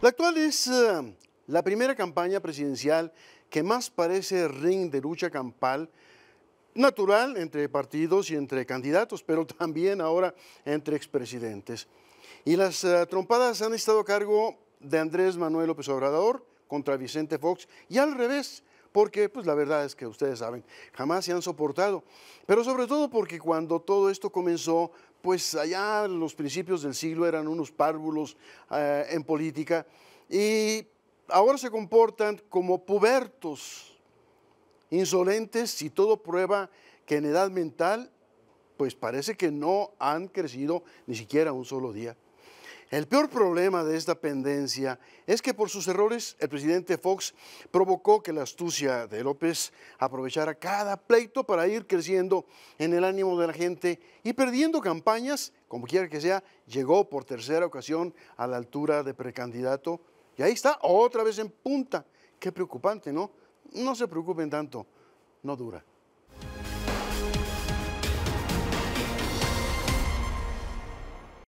La actual es eh, la primera campaña presidencial que más parece ring de lucha campal natural entre partidos y entre candidatos, pero también ahora entre expresidentes. Y las eh, trompadas han estado a cargo de Andrés Manuel López Obrador contra Vicente Fox y al revés, porque pues la verdad es que ustedes saben, jamás se han soportado, pero sobre todo porque cuando todo esto comenzó, pues allá en los principios del siglo eran unos párvulos eh, en política y ahora se comportan como pubertos, insolentes Si todo prueba que en edad mental pues parece que no han crecido ni siquiera un solo día. El peor problema de esta pendencia es que por sus errores el presidente Fox provocó que la astucia de López aprovechara cada pleito para ir creciendo en el ánimo de la gente y perdiendo campañas, como quiera que sea, llegó por tercera ocasión a la altura de precandidato y ahí está, otra vez en punta. Qué preocupante, ¿no? No se preocupen tanto, no dura.